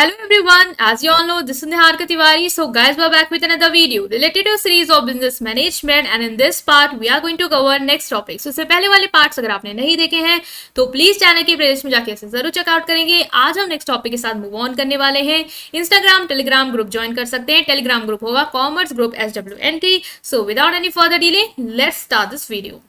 Hello everyone, as you all know, this is Niharka Tiwari. So guys, we're back with another video related to series of business management and in this part, we are going to cover next topic. So इससे पहले वाले parts अगर आपने नहीं देखे हैं तो please channel की प्लेलिस्ट में जाके इसे जरूर चेकआउट करेंगे आज हम नेक्स्ट टॉपिक के साथ मूव ऑन करने वाले हैं इंस्टाग्राम टेलीग्राम ग्रुप ज्वाइन कर सकते हैं टेलीग्राम ग्रुप होगा commerce group S W N T so without any further delay let start this video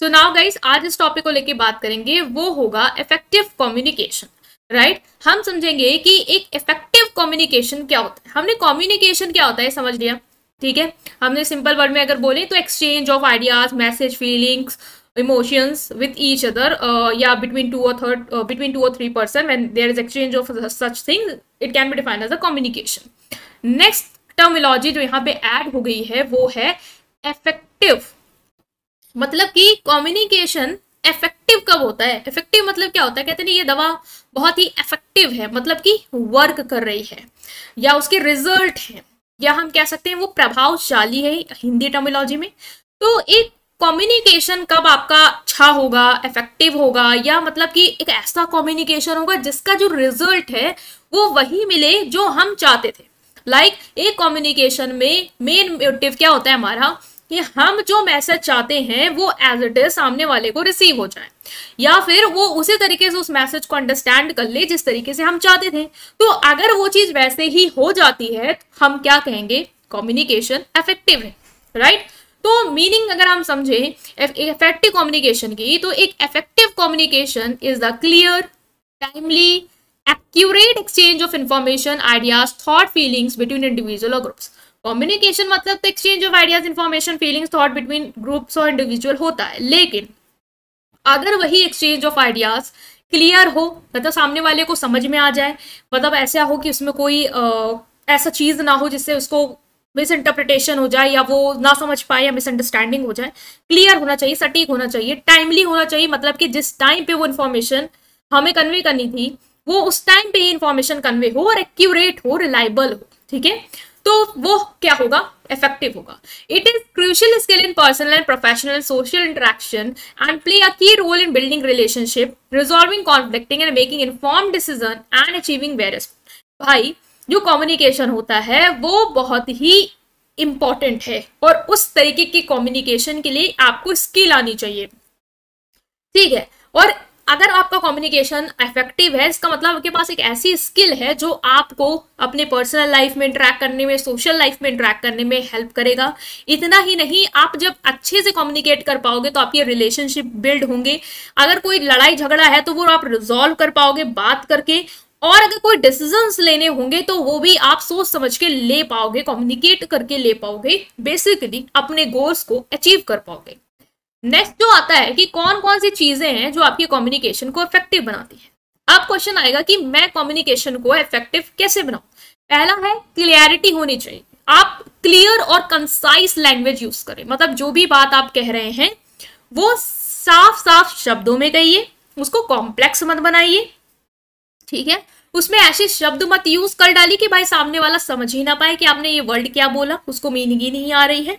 so now guys आज इस टॉपिक को लेकर बात करेंगे वो होगा इफेक्टिव कम्युनिकेशन राइट right? हम समझेंगे कि एक इफेक्टिव कम्युनिकेशन क्या होता है हमने कम्युनिकेशन क्या होता है समझ लिया ठीक है हमने सिंपल वर्ड में अगर बोले तो exchange of ideas message feelings emotions with each other या बिटवीन टू और थर्ड बिटवीन टू और three person when there is exchange of such thing it can be defined as a communication next terminology जो यहाँ पे add हो गई है वो है इफेक्टिव मतलब कि कॉम्युनिकेशन इफेक्ट कब होता है इफेक्टिव मतलब क्या होता है कहते नहीं ये दवा बहुत ही इफेक्टिव है मतलब कि वर्क कर रही है या उसके रिजल्ट है या हम कह सकते हैं वो प्रभावशाली है हिंदी टर्मोलॉजी में तो एक कम्युनिकेशन कब आपका अच्छा होगा इफेक्टिव होगा या मतलब कि एक ऐसा कम्युनिकेशन होगा जिसका जो रिजल्ट है वो वही मिले जो हम चाहते थे लाइक like, एक कम्युनिकेशन में मेन मोटिव क्या होता है हमारा कि हम जो मैसेज चाहते हैं वो एज इट इज सामने वाले को रिसीव हो जाए या फिर वो उसी तरीके से उस मैसेज को अंडरस्टैंड कर ले जिस तरीके से हम चाहते थे तो अगर वो चीज वैसे ही हो जाती है तो हम क्या कहेंगे कम्युनिकेशन इफेक्टिव है राइट तो मीनिंग अगर हम समझे इफेक्टिव कम्युनिकेशन की तो एक effective communication is the clear timely accurate exchange of information ideas thought feelings between individual और ग्रुप्स कॉम्युनिकेशन मतलब तो exchange of ideas information feelings thought between groups और इंडिविजुअल होता है लेकिन अगर वही एक्सचेंज ऑफ आइडियाज क्लियर हो मतलब सामने वाले को समझ में आ जाए मतलब ऐसा हो कि उसमें कोई आ, ऐसा चीज ना हो जिससे उसको मिस इंटरप्रिटेशन हो जाए या वो ना समझ पाए या मिसअंडरस्टैंडिंग हो जाए क्लियर होना चाहिए सटीक होना चाहिए टाइमली होना चाहिए मतलब कि जिस टाइम पे वो इन्फॉर्मेशन हमें कन्वे करनी थी वो उस टाइम पे ही इन्फॉर्मेशन कन्वे हो और एक्यूरेट हो रिलायबल हो ठीक है तो वो क्या होगा इफेक्टिव होगा it is crucial skill in personal and professional social interaction and play a key role in building relationship resolving conflicting and making inform decision and achieving various भाई जो कम्युनिकेशन होता है वो बहुत ही इम्पॉर्टेंट है और उस तरीके की कम्युनिकेशन के लिए आपको स्किल आनी चाहिए ठीक है और अगर आपका कम्युनिकेशन इफेक्टिव है इसका मतलब आपके पास एक ऐसी स्किल है जो आपको अपने पर्सनल लाइफ में इंटरेक्ट करने में सोशल लाइफ में इंटरेक्ट करने में हेल्प करेगा इतना ही नहीं आप जब अच्छे से कम्युनिकेट कर पाओगे तो आपकी रिलेशनशिप बिल्ड होंगे अगर कोई लड़ाई झगड़ा है तो वो आप रिजोल्व कर पाओगे बात करके और अगर कोई डिसीजंस लेने होंगे तो वो भी आप सोच समझ के ले पाओगे कम्युनिकेट करके ले पाओगे बेसिकली अपने गोल्स को अचीव कर पाओगे नेक्स्ट जो आता है कि कौन कौन सी चीजें हैं जो आपकी कम्युनिकेशन को इफेक्टिव बनाती है अब क्वेश्चन आएगा कि मैं कम्युनिकेशन को इफेक्टिव कैसे बनाऊ पहला है क्लियरिटी होनी चाहिए आप क्लियर और कंसाइस लैंग्वेज यूज करें मतलब जो भी बात आप कह रहे हैं वो साफ साफ शब्दों में कहिए उसको कॉम्प्लेक्स मत बनाइए ठीक है उसमें ऐसे शब्द मत यूज कर डाली कि भाई सामने वाला समझ ही ना पाए कि आपने ये वर्ड क्या बोला उसको मीनिंग ही नहीं आ रही है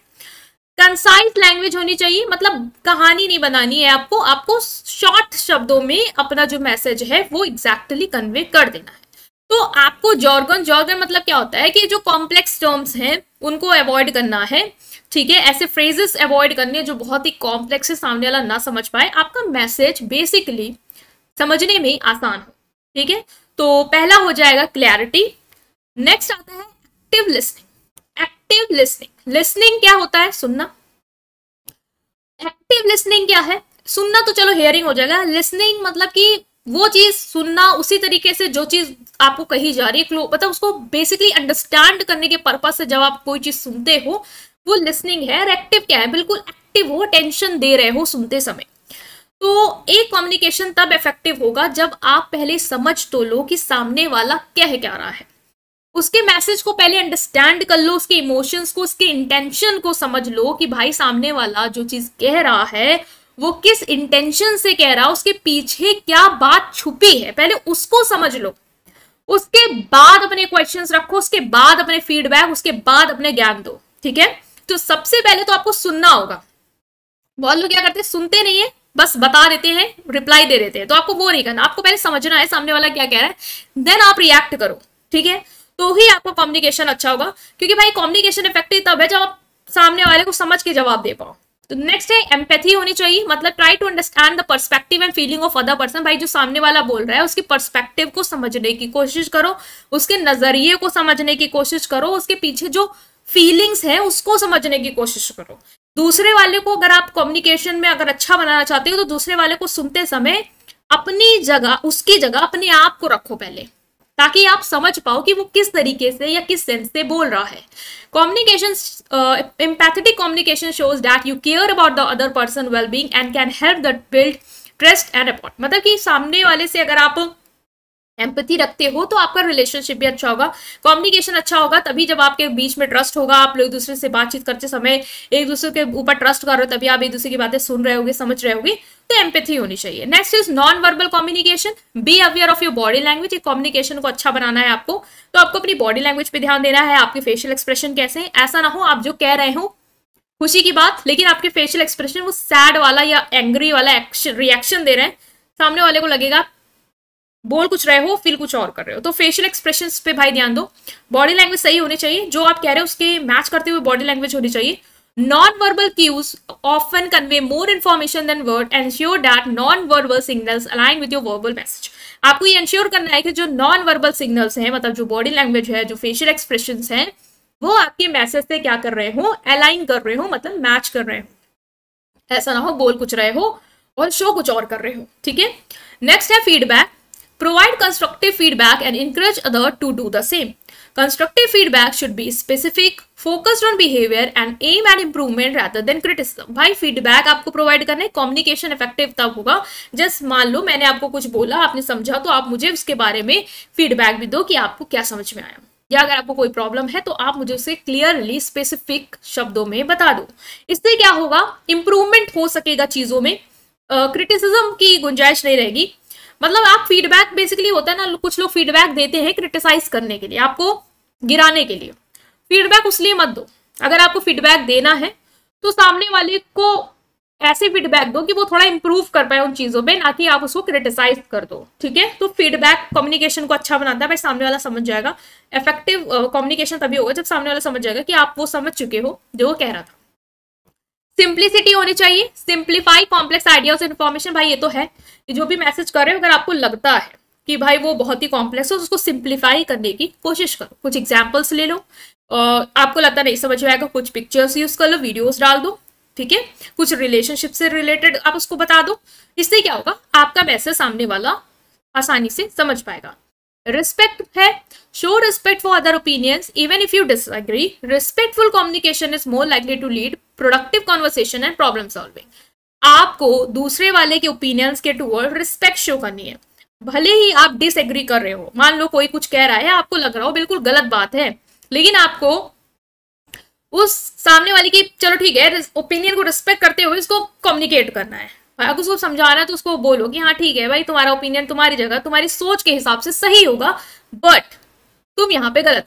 कंसाइज लैंग्वेज होनी चाहिए मतलब कहानी नहीं बनानी है आपको आपको शॉर्ट शब्दों में अपना जो मैसेज है वो एग्जैक्टली exactly कन्वे कर देना है तो आपको जॉर्गन जॉर्गन मतलब क्या होता है कि जो कॉम्प्लेक्स टर्म्स हैं उनको अवॉइड करना है ठीक है ऐसे फ्रेजेस अवॉइड करने जो बहुत ही कॉम्प्लेक्स है सामने वाला ना समझ पाए आपका मैसेज बेसिकली समझने में आसान हो ठीक है तो पहला हो जाएगा क्लैरिटी नेक्स्ट आता है active listening active listening listening क्या होता है सुनना एक्टिव लिसनिंग क्या है सुनना तो चलो हेयरिंग हो जाएगा लिसनिंग मतलब कि वो चीज सुनना उसी तरीके से जो चीज आपको कही जा रही है मतलब उसको बेसिकली अंडरस्टैंड करने के पर्पज से जब आप कोई चीज सुनते हो वो लिसनिंग है और एक्टिव क्या है बिल्कुल एक्टिव हो टेंशन दे रहे हो सुनते समय तो एक कम्युनिकेशन तब इफेक्टिव होगा जब आप पहले समझ तो लो कि सामने वाला क्या है क्या रहा है उसके मैसेज को पहले अंडरस्टैंड कर लो उसके इमोशंस को उसके इंटेंशन को समझ लो कि भाई सामने वाला जो चीज कह रहा है वो किस इंटेंशन से कह रहा है उसके पीछे क्या बात छुपी है पहले उसको समझ लो उसके बाद अपने क्वेश्चंस रखो उसके बाद अपने फीडबैक उसके बाद अपने ज्ञान दो ठीक है तो सबसे पहले तो आपको सुनना होगा बहुत लोग क्या करते हैं सुनते नहीं है बस बता देते हैं रिप्लाई दे देते हैं तो आपको वो नहीं करना आपको पहले समझना है सामने वाला क्या कह रहा है देन आप रिएक्ट करो ठीक है तो ही आपका कम्युनिकेशन अच्छा होगा क्योंकि भाई कम्युनिकेशन इफेक्टिव तब है जब आप सामने वाले को समझ के जवाब दे पाओ तो नेक्स्ट है एम्पैथी होनी चाहिए मतलब try to understand the perspective and feeling of other person भाई जो सामने वाला बोल रहा है उसकी पर्सपेक्टिव को समझने की कोशिश करो उसके नजरिए को समझने की कोशिश करो उसके पीछे जो फीलिंग्स है उसको समझने की कोशिश करो दूसरे वाले को अगर आप कम्युनिकेशन में अगर अच्छा बनाना चाहते हो तो दूसरे वाले को सुनते समय अपनी जगह उसकी जगह अपने आप को रखो पहले ताकि आप समझ पाओ कि वो किस तरीके से या किस सेंस से बोल रहा है communication empathetic communication shows that you care about the other person wellbeing and can help that build trust and rapport मतलब कि सामने वाले से अगर आप एम्पति रखते हो तो आपका रिलेशनशिप भी अच्छा होगा कम्युनिकेशन अच्छा होगा तभी जब आपके बीच में ट्रस्ट होगा आप लोग दूसरे से बातचीत करते समय एक दूसरे के ऊपर ट्रस्ट कर रहे हो तभी आप एक दूसरे की बातें सुन रहे होगे समझ रहे होगे तो एम्पथी होनी चाहिए next is non verbal communication be aware of your body language ये कम्युनिकेशन को अच्छा बनाना है आपको तो आपको अपनी बॉडी लैंग्वेज पर ध्यान देना है आपके फेशियल एक्सप्रेशन कैसे है ऐसा ना हो आप जो कह रहे हो खुशी की बात लेकिन आपके फेशियल एक्सप्रेशन वो सैड वाला या एंग्री वाला रिएक्शन दे रहे हैं सामने वाले को लगेगा बोल कुछ रहे हो फील कुछ और कर रहे हो तो फेशियल एक्सप्रेशन पे भाई ध्यान दो बॉडी लैंग्वेज सही होनी चाहिए जो आप कह रहे हो उसके मैच करते हुए बॉडी लैंग्वेज होनी चाहिए non verbal cues often convey more information than word ensure that non verbal signals align with your verbal message आपको ये इंश्योर करना है कि जो नॉन वर्बल सिग्नल्स हैं मतलब जो बॉडी लैंग्वेज है जो फेशियल एक्सप्रेशन है वो आपके मैसेज से क्या कर रहे हो अलाइन कर रहे हो मतलब मैच कर रहे हो ऐसा ना हो बोल कुछ रहे हो और शो कुछ और कर रहे हो ठीक है नेक्स्ट है feedback Provide constructive feedback and encourage other to do the same. Constructive feedback should be specific, focused on behavior and aim at improvement rather than criticism. भाई feedback आपको provide करना है कम्युनिकेशन इफेक्टिव तब होगा just मान लो मैंने आपको कुछ बोला आपने समझा तो आप मुझे उसके बारे में feedback भी दो कि आपको क्या समझ में आया या अगर आपको कोई प्रॉब्लम है तो आप मुझे उसे क्लियरली स्पेसिफिक शब्दों में बता दो इससे क्या होगा इम्प्रूवमेंट हो सकेगा चीज़ों में क्रिटिसिज्म uh, की गुंजाइश नहीं रहेगी मतलब आप फीडबैक बेसिकली होता है ना कुछ लोग फीडबैक देते हैं क्रिटिसाइज करने के लिए आपको गिराने के लिए फीडबैक उस मत दो अगर आपको फीडबैक देना है तो सामने वाले को ऐसे फीडबैक दो कि वो थोड़ा इंप्रूव कर पाए उन चीज़ों पे ना कि आप उसको क्रिटिसाइज कर दो ठीक है तो फीडबैक कम्युनिकेशन को अच्छा बनाता है भाई सामने वाला समझ जाएगा इफेक्टिव कम्युनिकेशन तभी होगा जब सामने वाला समझ जाएगा कि आप वो समझ चुके हो जो वो कह रहा था सिंप्लिसिटी होनी चाहिए सिंप्लीफाई कॉम्प्लेक्स आइडियाज इन्फॉर्मेशन भाई ये तो है कि जो भी मैसेज कर रहे हो अगर आपको लगता है कि भाई वो बहुत ही कॉम्प्लेक्स है उसको सिंप्लीफाई करने की कोशिश करो कुछ एग्जाम्पल्स ले लो और आपको लगता नहीं समझ में आएगा कुछ पिक्चर्स यूज कर लो वीडियोज डाल दो ठीक है कुछ रिलेशनशिप से रिलेटेड आप उसको बता दो इससे क्या होगा आपका मैसेज सामने वाला आसानी से समझ पाएगा रिस्पेक्ट है show respect for other opinions even if you disagree. Respectful communication is more likely to lead productive conversation and problem solving. आपको दूसरे वाले के ओपिनियंस के टूवर्ड रिस्पेक्ट शो करनी है भले ही आप डिसएग्री कर रहे हो मान लो कोई कुछ कह रहा है आपको लग रहा हो बिल्कुल गलत बात है लेकिन आपको उस सामने वाले की चलो ठीक है ओपिनियन को रिस्पेक्ट करते हुए इसको कम्युनिकेट करना है अगर उसको समझाना है तो उसको बोलो कि हाँ ठीक है भाई तुम्हारा ओपिनियन तुम्हारी जगह तुम्हारी सोच के हिसाब से सही होगा बट तुम यहाँ पे गलत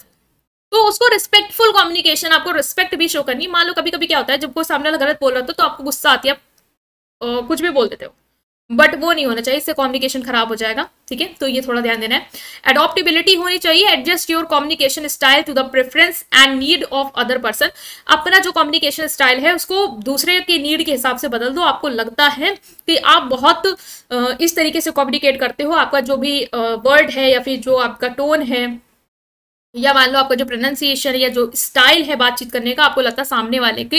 तो उसको रिस्पेक्टफुल कम्युनिकेशन आपको रिस्पेक्ट भी शो करनी मान लो कभी कभी क्या होता है जब कोई सामने वाला गलत बोल रहा होता तो आपको गुस्सा आती है आप कुछ भी बोल देते हो बट वो नहीं होना चाहिए इससे कम्युनिकेशन खराब हो जाएगा ठीक है तो ये थोड़ा ध्यान देना है एडॉप्टेबिलिटी होनी चाहिए adjust your communication style to the preference and need of other person अपना जो कम्युनिकेशन स्टाइल है उसको दूसरे के नीड के हिसाब से बदल दो आपको लगता है कि आप बहुत इस तरीके से कम्युनिकेट करते हो आपका जो भी वर्ड है या फिर जो आपका टोन है या मान लो आपका जो प्रोनाउंसिएशन या जो स्टाइल है बातचीत करने का आपको लगता है सामने वाले के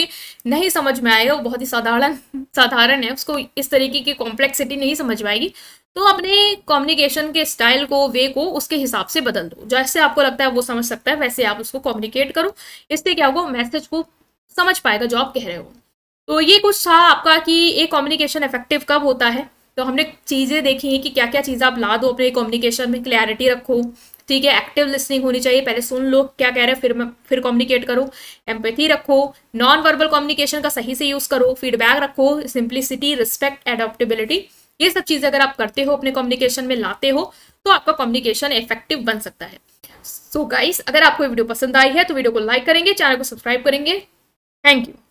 नहीं समझ में आएगा वो बहुत ही साधारण साधारण है उसको इस तरीके की कॉम्प्लेक्सिटी नहीं समझ में आएगी तो अपने कम्युनिकेशन के स्टाइल को वे को उसके हिसाब से बदल दो जैसे आपको लगता है वो समझ सकता है वैसे आप उसको कम्युनिकेट करो इससे क्या होगा मैसेज को समझ पाएगा जो आप कह रहे हो तो ये कुछ था आपका कि एक कम्युनिकेशन इफेक्टिव कब होता है तो हमने चीज़ें देखी हैं कि क्या क्या चीज़ें आप ला दो अपने कम्युनिकेशन में क्लैरिटी रखो ठीक है एक्टिव लिसनिंग होनी चाहिए पहले सुन लो क्या कह रहे हैं फिर फिर कम्युनिकेट करो एम्पेथी रखो नॉन वर्बल कम्युनिकेशन का सही से यूज़ करो फीडबैक रखो सिंप्लिसिटी रिस्पेक्ट एडोप्टेबिलिटी ये सब चीज़ें अगर आप करते हो अपने कम्युनिकेशन में लाते हो तो आपका कम्युनिकेशन इफेक्टिव बन सकता है सो so गाइस अगर आपको वीडियो पसंद आई है तो वीडियो को लाइक करेंगे चैनल को सब्सक्राइब करेंगे थैंक यू